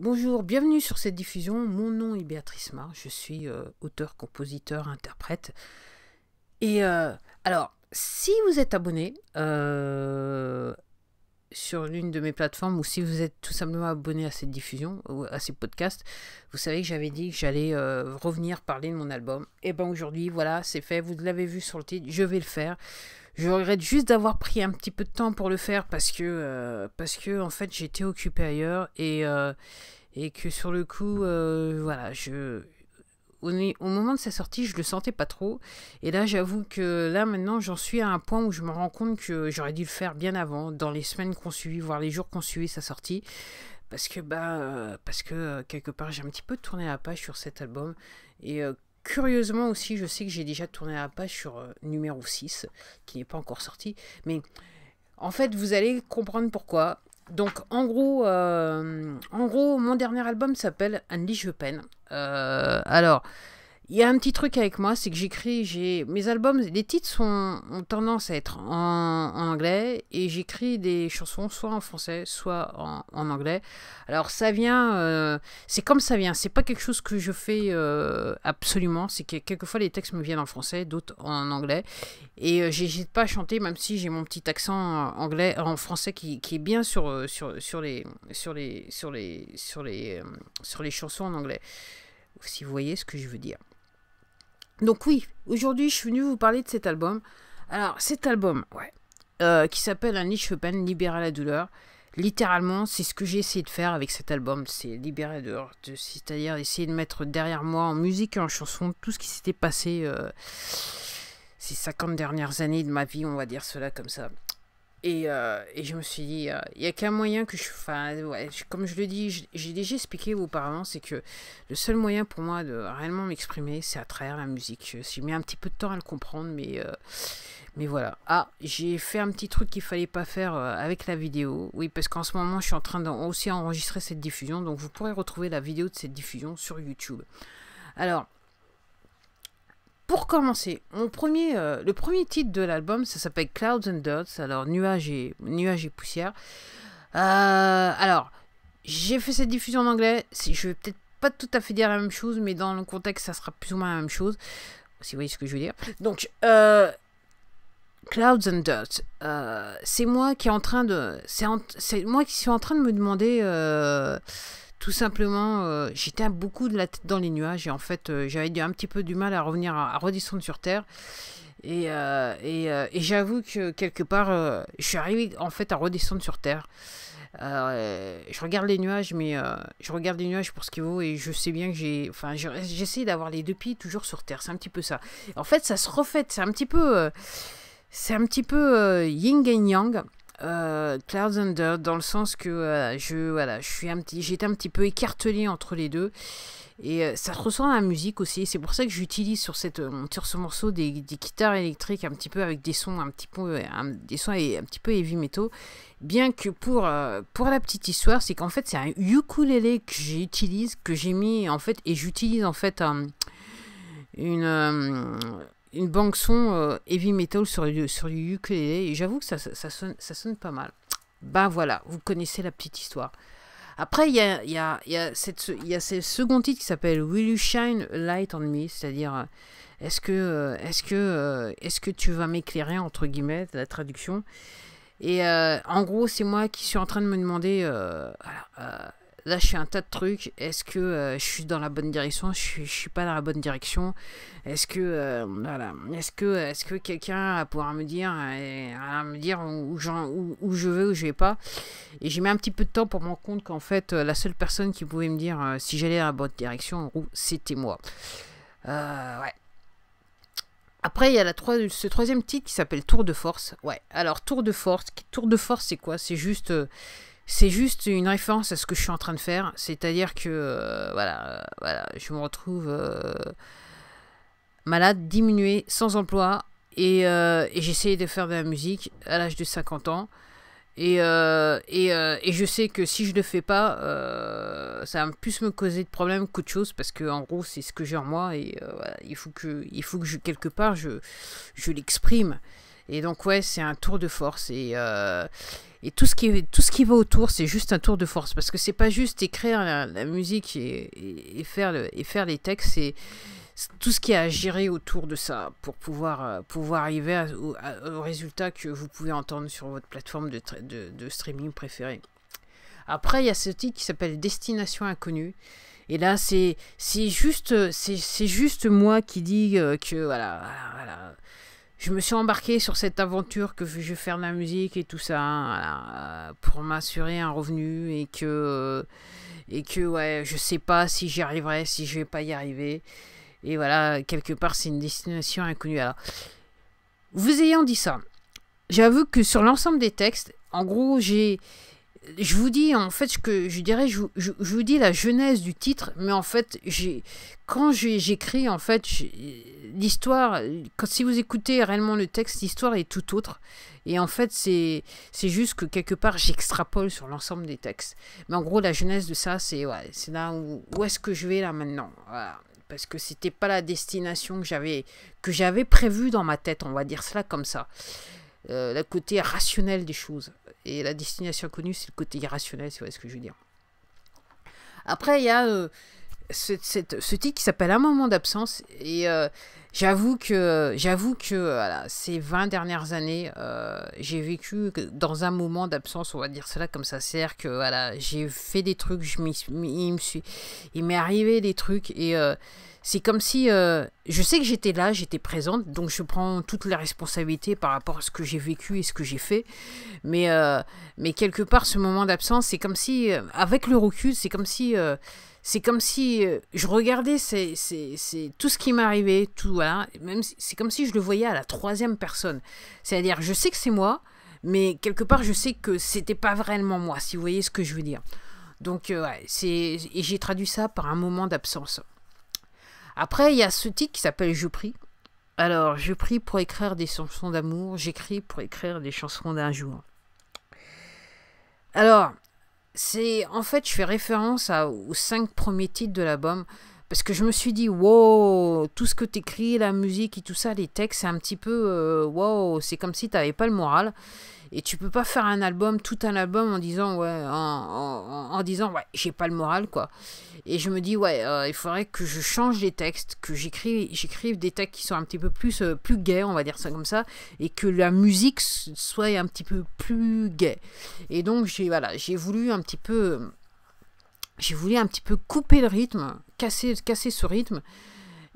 Bonjour, bienvenue sur cette diffusion. Mon nom est Béatrice Mar, je suis euh, auteur, compositeur, interprète. Et euh, alors, si vous êtes abonné euh, sur l'une de mes plateformes ou si vous êtes tout simplement abonné à cette diffusion ou à ce podcasts, vous savez que j'avais dit que j'allais revenir parler de mon album. Et ben aujourd'hui, voilà, c'est fait. Vous l'avez vu sur le titre, je vais le faire. Je regrette juste d'avoir pris un petit peu de temps pour le faire parce que, euh, parce que en fait, j'étais occupé ailleurs et, euh, et que sur le coup, euh, voilà, je. Au, moment de sa sortie, je le sentais pas trop. Et là, j'avoue que là, maintenant, j'en suis à un point où je me rends compte que j'aurais dû le faire bien avant, dans les semaines qu'on suivit, voire les jours qu'on suivit sa sortie. Parce que, bah, parce que quelque part, j'ai un petit peu tourné la page sur cet album. Et Curieusement aussi, je sais que j'ai déjà tourné la page sur euh, numéro 6, qui n'est pas encore sorti, mais en fait, vous allez comprendre pourquoi. Donc, en gros, euh, en gros mon dernier album s'appelle Unleash the Pen. Euh, alors, il y a un petit truc avec moi, c'est que j'écris, j'ai mes albums, les titres sont, ont tendance à être en, anglais et j'écris des chansons soit en français, soit en, anglais. Alors ça vient, euh, c'est comme ça vient, c'est pas quelque chose que je fais euh, absolument, c'est que quelquefois les textes me viennent en français, d'autres en anglais et euh, j'hésite pas à chanter même si j'ai mon petit accent anglais en français qui, est bien sur, sur, sur les sur les sur les sur les sur les chansons en anglais. Si vous voyez ce que je veux dire. Donc oui, aujourd'hui je suis venue vous parler de cet album. Alors cet album, ouais, euh, qui s'appelle Un niche libérée libérer la douleur. Littéralement, c'est ce que j'ai essayé de faire avec cet album, c'est libérer la douleur, c'est-à-dire essayer de mettre derrière moi en musique et en chanson tout ce qui s'était passé euh, ces 50 dernières années de ma vie, on va dire cela comme ça. Euh, et, je me suis dit, euh, il n'y a qu'un moyen que je Enfin, comme je le dis, j'ai déjà expliqué auparavant, c'est que le seul moyen pour moi de réellement m'exprimer, c'est à travers la musique. Euh, j'ai mis un petit peu de temps à le comprendre, mais, mais voilà. Ah, j'ai fait un petit truc qu'il ne fallait pas faire avec la vidéo. Oui, parce qu'en ce moment, je suis en train aussi enregistrer cette diffusion. Donc, vous pourrez retrouver la vidéo de cette diffusion sur YouTube. Alors, pour commencer, mon premier, euh, le premier titre de l'album, ça s'appelle Clouds and Dots, alors nuages et, nuages et poussière. Euh, alors, j'ai fait cette diffusion en anglais, je vais peut-être pas tout à fait dire la même chose, mais dans le contexte, ça sera plus ou moins la même chose, si vous voyez ce que je veux dire. Donc, euh, Clouds and Dirt, c'est moi qui est en train de, c'est moi qui suis en train de me demander tout simplement, euh, j'étais beaucoup de la tête dans les nuages et en fait, euh, j'avais un petit peu du mal à revenir, à, redescendre sur Terre. Et, euh, et, j'avoue que quelque part, je suis arrivé en fait à redescendre sur Terre. je regarde les nuages, mais je regarde les nuages pour ce qu'il vaut et je sais bien que j'ai. Enfin, j'essaie d'avoir les deux pieds toujours sur Terre. C'est un petit peu ça. En fait, ça se refait. C'est un petit peu. c'est un petit peu yin et yang euh, Cloud dans le sens que euh, je voilà, je suis un petit, j'étais un petit peu écartelé entre les deux et euh, ça ressemble à la musique aussi. C'est pour ça que j'utilise sur cette euh, sur ce morceau des, des, guitares électriques un petit peu avec des sons un petit peu des sons un petit peu heavy metal. Bien que pour pour la petite histoire, c'est qu'en fait c'est un ukulélé que j'utilise que j'ai mis en fait et j'utilise en fait une une banque son euh, heavy metal sur, sur du ukulélé. Et j'avoue que ça, ça, sonne, pas mal. Ben voilà, vous connaissez la petite histoire. Après, il y a, y a ce second titre qui s'appelle Will You Shine a Light on Me C'est-à-dire, euh, est-ce que, euh, est que, est que tu vas m'éclairer, entre guillemets, la traduction Et en gros, c'est moi qui suis en train de me demander là je suis un tas de trucs. Est-ce que euh, je suis dans la bonne direction je suis, suis pas dans la bonne direction. Est-ce que euh, est-ce que est-ce que quelqu'un pourra me dire euh, me dire où, où, je vais ou je vais pas. Et j'ai mis un petit peu de temps pour me rendre compte qu'en fait la seule personne qui pouvait me dire si j'allais dans la bonne direction c'était moi. Après, il y a la ce troisième titre qui s'appelle Tour de force. Ouais, alors Tour de force, Tour de force c'est quoi C'est juste c'est juste une référence à ce que je suis en train de faire. C'est-à-dire que, euh, voilà, euh, voilà, je me retrouve euh, malade, diminué, sans emploi. Et, et de faire de la musique à l'âge de 50 ans. Et, et, je sais que si je le fais pas, ça va plus me causer de problèmes qu'autre chose parce que en gros c'est ce que j'ai en moi et il faut que il faut que je quelque part je je l'exprime. Et donc ouais, c'est un tour de force et euh, et tout ce qui tout ce qui va autour c'est juste un tour de force parce que c'est pas juste écrire la, musique et, et, faire et faire les textes c'est tout ce qui a à gérer autour de ça pour pouvoir, euh, pouvoir arriver au, résultat que vous pouvez entendre sur votre plateforme de, de streaming préférée. Après, il y a ce titre qui s'appelle Destination Inconnue. Et là, c'est juste, c'est juste moi qui dis euh, que voilà, voilà, voilà je me suis embarqué sur cette aventure que je vais faire de la musique et tout ça euh, pour m'assurer un revenu et que euh, et que ouais je sais pas si j'y arriverai si je vais pas y arriver et voilà quelque part c'est une destination inconnue alors vous ayant dit ça j'avoue que sur l'ensemble des textes en gros j'ai je vous dis en fait ce que je dirais, je, vous dis la genèse du titre, mais en fait, j'ai quand j'écris en fait l'histoire, si vous écoutez réellement le texte, l'histoire est tout autre. Et en fait, c'est juste que quelque part j'extrapole sur l'ensemble des textes. Mais en gros, la genèse de ça, c'est ouais, là où est-ce que je vais là maintenant. parce que c'était pas la destination que j'avais que j'avais prévue dans ma tête, on va dire cela comme ça. Euh, le côté rationnel des choses. Et la destination connue, c'est le côté irrationnel, c'est ce que je veux dire. Après, il y a euh, ce, titre qui s'appelle Un moment d'absence. Et euh, j'avoue que, j'avoue que ces 20 dernières années, euh, j'ai vécu dans un moment d'absence, on va dire cela comme ça. C'est-à-dire que voilà, j'ai fait des trucs, je il, suis, il m'est arrivé des trucs. Et euh, c'est comme si je sais que j'étais là, j'étais présente, donc je prends toutes les responsabilités par rapport à ce que j'ai vécu et ce que j'ai fait. Mais, mais quelque part, ce moment d'absence, c'est comme si, avec le recul, c'est comme si c'est comme si euh, je regardais c'est tout ce qui m'arrivait, tout voilà, même c'est comme si je le voyais à la troisième personne. C'est-à-dire, je sais que c'est moi, mais quelque part, je sais que c'était pas vraiment moi, si vous voyez ce que je veux dire. Donc, euh, c'est et j'ai traduit ça par un moment d'absence. Après, il y a ce titre qui s'appelle Je prie. Alors, je prie pour écrire des chansons d'amour, j'écris pour écrire des chansons d'un jour. Alors, c'est en fait je fais référence aux cinq premiers titres de l'album parce que je me suis dit wow tout ce que tu écris, la musique et tout ça les textes c'est un petit peu euh, wow c'est comme si tu t'avais pas le moral et tu peux pas faire un album, tout un album en disant ouais, en, disant ouais, j'ai pas le moral quoi. Et je me dis ouais, euh, il faudrait que je change les textes, que j'écrive j'écrive des textes qui sont un petit peu plus euh, plus gays, on va dire ça comme ça, et que la musique soit un petit peu plus gay. Et donc j'ai voilà, j'ai voulu un petit peu j'ai voulu un petit peu couper le rythme, casser casser ce rythme.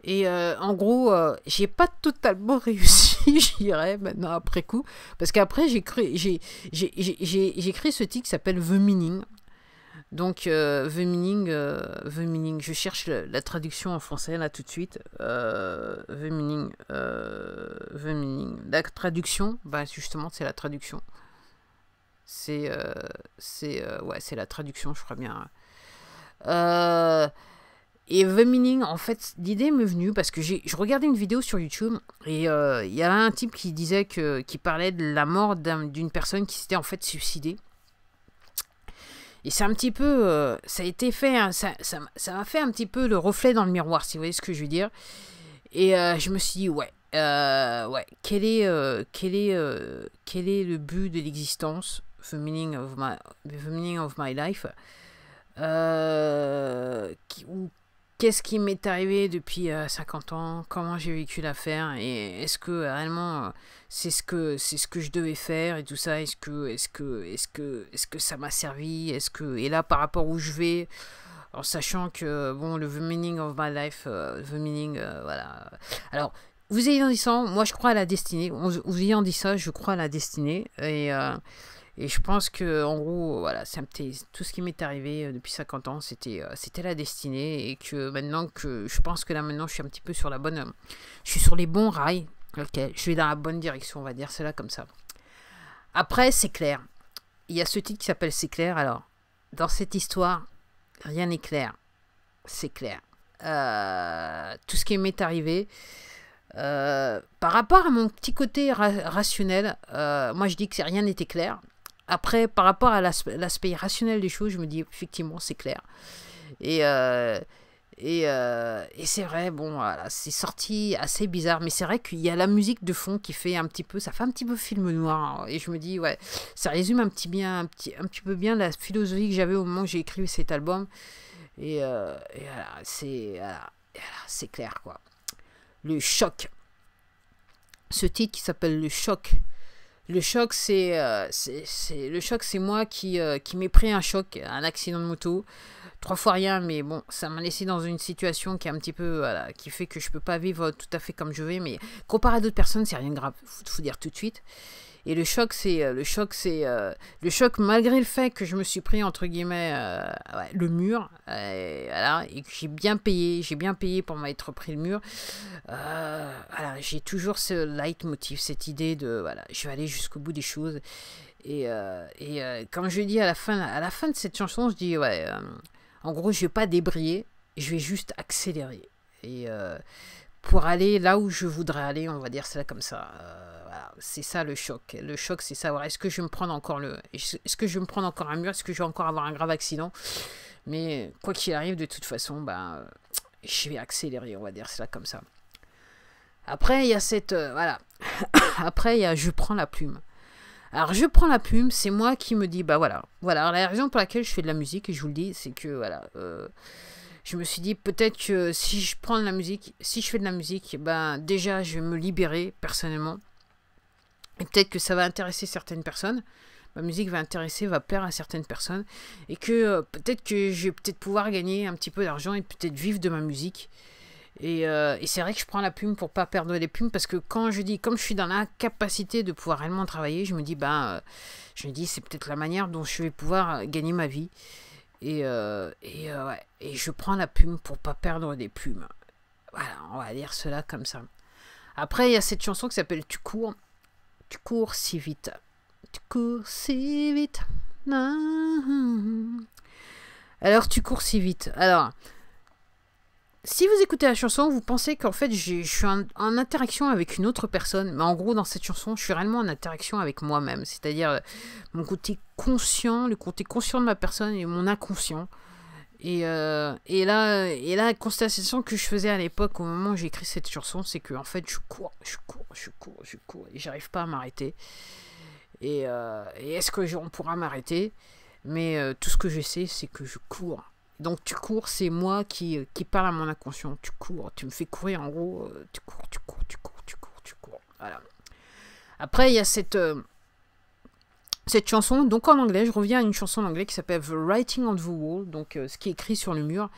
Et euh, en gros, je euh, j'ai pas totalement réussi, j'irai maintenant après coup, parce qu'après j'ai créé, j'ai, j'ai, créé ce titre qui s'appelle The Meaning. Donc euh, The, Meaning, The Meaning, je cherche la, traduction en français là tout de suite. The Meaning, The Meaning. La traduction, bah, justement c'est la traduction. C'est, c'est, ouais, c'est la traduction, je crois bien. Euh, et The Meaning, en fait, l'idée m'est venue parce que je regardais une vidéo sur YouTube et euh, il y avait un type qui disait que, qui parlait de la mort d'une personne qui s'était en fait suicidée. Et c'est un petit peu, euh, ça a été fait, hein, ça m'a fait un petit peu le reflet dans le miroir, si vous voyez ce que je veux dire. Et euh, je me suis dit, ouais, ouais, quel est, quel est, quel est le but de l'existence, the meaning of my, the meaning of my life, qui, ou qu'est-ce qui m'est arrivé depuis 50 euh, ans, comment j'ai vécu l'affaire et est-ce que réellement euh, c'est ce que ce que je devais faire et tout ça, est-ce que est que est que est que ça m'a servi, est-ce que et là par rapport où je vais en sachant que bon le meaning of my life, euh, the meaning voilà. Alors vous ayant dit ça, moi je crois à la destinée. Vous ayant dit ça, je crois à la destinée et et je pense que, en gros, voilà, tout ce qui m'est arrivé euh, depuis 50 ans, c'était euh, c'était la destinée. Et que maintenant que je pense que là, maintenant, je suis un petit peu sur la bonne. je suis sur les bons rails. Ok, je vais dans la bonne direction, on va dire cela comme ça. Après, c'est clair. Il y a ce titre qui s'appelle C'est clair. Alors, dans cette histoire, rien n'est clair. C'est clair. Euh, tout ce qui m'est arrivé, par rapport à mon petit côté rationnel, moi je dis que rien n'était clair. Après, par rapport à l'aspect rationnel des choses, je me dis effectivement, c'est clair. Et, euh, euh, et, c'est vrai, bon, voilà, c'est sorti assez bizarre, mais c'est vrai qu'il y a la musique de fond qui fait un petit peu, ça fait un petit peu film noir. Hein. et je me dis, ouais, ça résume un petit, bien, un petit, un petit peu bien la philosophie que j'avais au moment où j'ai écrit cet album. Et, euh, voilà, c'est clair, quoi. Le choc. Ce titre qui s'appelle Le choc le choc, euh, c'est c'est le choc, c'est moi qui, euh, qui m'ai pris un choc, un accident de moto trois fois rien, mais bon, ça m'a laissé dans une situation qui est un petit peu, qui fait que je peux pas vivre tout à fait comme je veux, mais comparé à d'autres personnes, c'est rien de grave, faut, dire tout de suite. Et le choc, c'est euh, le choc, c'est euh, le choc malgré le fait que je me suis pris entre guillemets euh, le mur, voilà, et que j'ai bien payé, j'ai bien payé pour m'être pris le mur. voilà, j'ai toujours ce leitmotiv, cette idée de voilà, je vais aller jusqu'au bout des choses. Et, et quand je dis à la fin, à la fin de cette chanson, je dis ouais, en gros, je vais pas débrayer, je vais juste accélérer. Et euh, pour aller là où je voudrais aller, on va dire ça comme ça. Euh, c'est ça le choc. Le choc, c'est savoir est-ce que je vais me prendre encore le, est-ce que je vais me prendre encore un mur, est-ce que je vais encore avoir un grave accident. Mais quoi qu'il arrive, de toute façon, ben, je vais accélérer, on va dire ça comme ça. Après, il y a cette, euh, voilà. Après, il y a je prends la plume. Alors je prends la plume, c'est moi qui me dis, bah voilà, voilà, la raison pour laquelle je fais de la musique, et je vous le dis, c'est que voilà, euh, je me suis dit peut-être que si je prends de la musique, si je fais de la musique, ben déjà je vais me libérer personnellement, et peut-être que ça va intéresser certaines personnes. Ma musique va intéresser, va plaire à certaines personnes, et que euh, peut-être que je vais peut-être pouvoir gagner un petit peu d'argent et peut-être vivre de ma musique. Euh, et, c'est vrai que je prends la plume pour pas perdre des plumes parce que quand je dis, comme je suis dans l'incapacité de pouvoir réellement travailler, je me dis, ben, je me dis, c'est peut-être la manière dont je vais pouvoir euh, gagner ma vie. Et, et, et, je prends la plume pour pas perdre des plumes. Voilà, on va dire cela comme ça. Après, il y a cette chanson qui s'appelle Tu cours, tu cours si vite. Tu cours si vite. Ah, ah, ah. Alors, tu cours si vite. Alors, si vous écoutez la chanson, vous pensez qu'en fait je suis en, interaction avec une autre personne, mais en gros dans cette chanson, je suis réellement en interaction avec moi-même, c'est-à-dire euh, mon côté conscient, le côté conscient de ma personne et mon inconscient. Et, euh, et là, et la constatation que je faisais à l'époque au moment où j'écris cette chanson, c'est que en fait je cours, je cours, je cours, je cours, et j'arrive pas à m'arrêter. Et, euh, est-ce que on pourra m'arrêter Mais tout ce que je sais, c'est que je cours donc tu cours, c'est moi qui, parle à mon inconscient. Tu cours, tu me fais courir en gros. Tu cours, tu cours, tu cours, tu cours, tu cours. Voilà. Après, il y a cette, cette chanson, donc en anglais, je reviens à une chanson en anglais qui s'appelle The Writing on the Wall, donc ce qui est écrit sur le mur.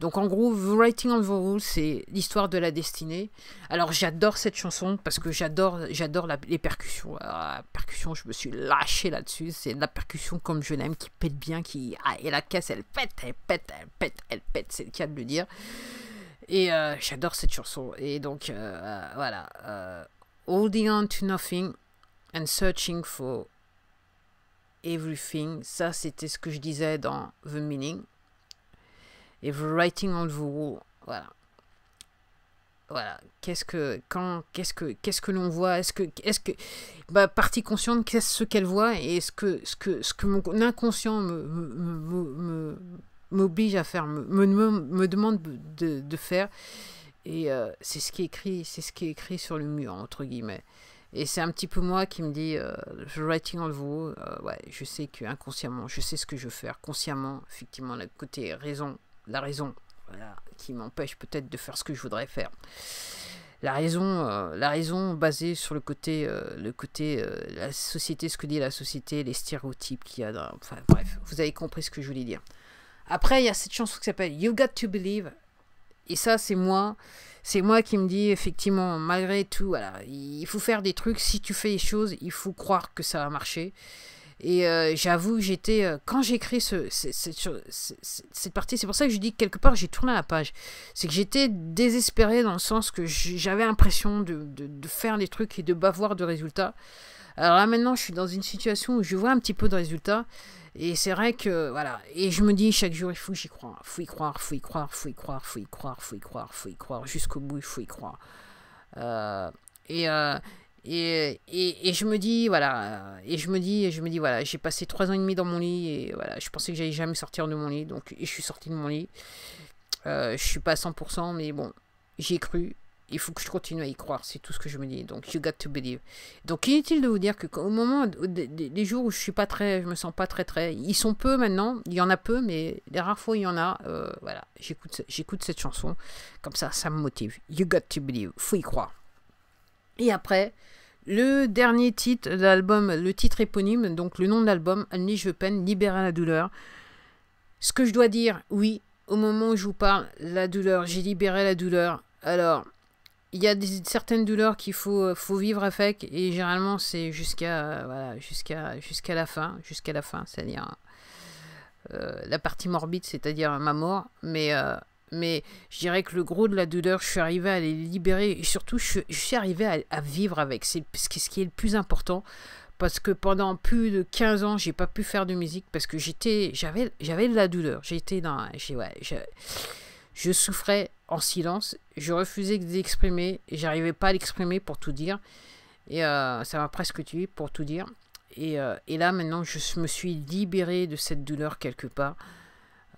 Donc en gros, Writing on the Wall, c'est l'histoire de la destinée. Alors j'adore cette chanson parce que j'adore j'adore les percussions. Alors, ah, la percussion, je me suis lâché là-dessus. C'est la percussion comme je l'aime, qui pète bien, qui ah, et la caisse, elle pète, elle pète, elle pète, elle pète. C'est le cas de le dire. Et euh, j'adore cette chanson. Et donc euh, voilà, euh, Holding on to nothing and searching for everything. Ça, c'était ce que je disais dans The Meaning et Writing on the Wall. Voilà. Voilà. Qu'est-ce que, quand, qu'est-ce que, qu'est-ce que l'on voit Est-ce que, est-ce que, bah, partie consciente, qu'est-ce qu'elle voit et est-ce que, ce que, ce que mon inconscient me, me, m'oblige à faire, me, me, demande de, de faire. Et euh, c'est ce qui est écrit, c'est ce qui est écrit sur le mur entre guillemets. Et c'est un petit peu moi qui me dis, euh, writing on the wall, euh, ouais, je sais que inconsciemment, je sais ce que je veux faire. Consciemment, effectivement, le côté raison la raison qui m'empêche peut-être de faire ce que je voudrais faire. La raison, euh, la raison basée sur le côté, euh, le côté euh, la société, ce que dit la société, les stéréotypes qu'il y a. enfin bref, vous avez compris ce que je voulais dire. Après, il y a cette chanson qui s'appelle You Got to Believe. Et ça, c'est moi. C'est moi qui me dis, effectivement, malgré tout, voilà, il faut faire des trucs. Si tu fais les choses, il faut croire que ça va marcher. Et euh, j'avoue, j'étais. Euh, quand j'écris ce, cette partie, c'est pour ça que je dis que quelque part j'ai tourné la page. C'est que j'étais désespéré dans le sens que j'avais l'impression de, de, faire des trucs et de bavoir de résultats. Alors là maintenant, je suis dans une situation où je vois un petit peu de résultats. Et c'est vrai que, voilà. Et je me dis chaque jour, il faut que j'y croie. Faut y croire, faut y croire, faut y croire, faut y croire, faut y croire, faut y croire. Jusqu'au bout, il faut y croire. Euh, et. Et, et, et, je me dis, voilà, euh, et je me dis, et je me dis, voilà, j'ai passé trois ans et demi dans mon lit, et voilà, je pensais que j'allais jamais sortir de mon lit, donc je suis sorti de mon lit. Euh, je suis pas à 100%, mais bon, j'ai cru. Il faut que je continue à y croire, c'est tout ce que je me dis. Donc, you got to believe. Donc, inutile de vous dire que au moment des jours où je suis pas très, je me sens pas très très, ils sont peu maintenant. Il y en a peu, mais les rares fois il y en a. Euh, voilà, j'écoute, j'écoute cette chanson comme ça, ça me motive. You got to believe, faut y croire. Et après, le dernier titre de l'album, le titre éponyme, donc le nom de l'album, Unleash the peine Libérer la douleur. Ce que je dois dire, oui, au moment où je vous parle, la douleur, j'ai libéré la douleur. Alors, il y a certaines douleurs qu'il faut, euh, faut vivre avec, et généralement c'est jusqu'à euh, la fin, jusqu'à la fin, c'est-à-dire euh, la partie morbide, c'est-à-dire ma mort, mais mais je dirais que le gros de la douleur, je suis arrivé à les libérer et surtout je, suis arrivé à, vivre avec. C'est ce qui est le plus important parce que pendant plus de 15 ans, j'ai pas pu faire de musique parce que j'étais j'avais de la douleur. J'étais dans ouais, je, souffrais en silence, je refusais de l'exprimer, j'arrivais pas à l'exprimer pour tout dire. Et euh, ça m'a presque tué pour tout dire. Et, euh, et, là maintenant, je me suis libéré de cette douleur quelque part.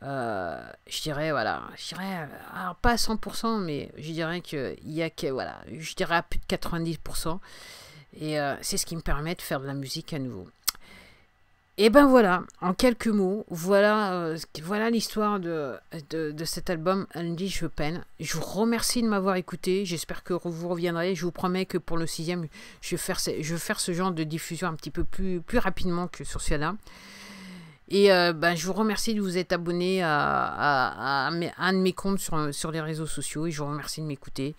Euh, je dirais, voilà, je dirais, euh, alors pas à 100%, mais je dirais qu'il y a que, voilà, je dirais à plus de 90%. Et euh, c'est ce qui me permet de faire de la musique à nouveau. Et ben voilà, en quelques mots, voilà voilà l'histoire de, de, cet album Andy Je peine. Je vous remercie de m'avoir écouté. J'espère que vous reviendrez. Je vous promets que pour le sixième, je vais faire, je vais faire ce genre de diffusion un petit peu plus, plus rapidement que sur celui-là. Et euh, ben, je vous remercie de vous être abonné à, à, un de mes comptes sur, sur, les réseaux sociaux. Et je vous remercie de m'écouter.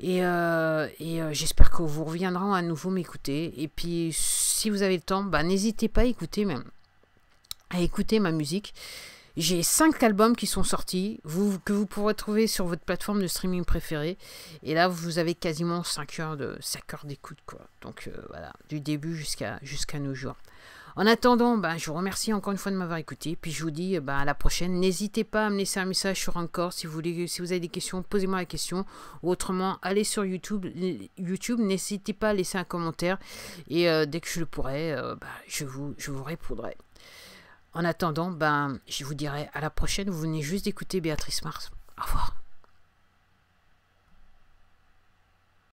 Et, euh, euh, j'espère que vous reviendrez à nouveau m'écouter. Et puis, si vous avez le temps, ben, n'hésitez pas à écouter, même, à écouter ma musique. J'ai 5 albums qui sont sortis, que vous pourrez trouver sur votre plateforme de streaming préférée. Et là, vous avez quasiment 5 heures d'écoute, quoi. Donc euh, voilà, du début jusqu'à jusqu'à nos jours. En attendant, bah, je vous remercie encore une fois de m'avoir écouté. Puis je vous dis bah, à la prochaine. N'hésitez pas à me laisser un message sur Encore si vous, si vous avez des questions, posez-moi la question. Ou autrement, allez sur YouTube. YouTube n'hésitez pas à laisser un commentaire. Et euh, dès que je le pourrai, euh, bah, je, vous, je vous répondrai. En attendant, ben, je vous dirai à la prochaine. Vous venez juste d'écouter Béatrice Mars. Au revoir.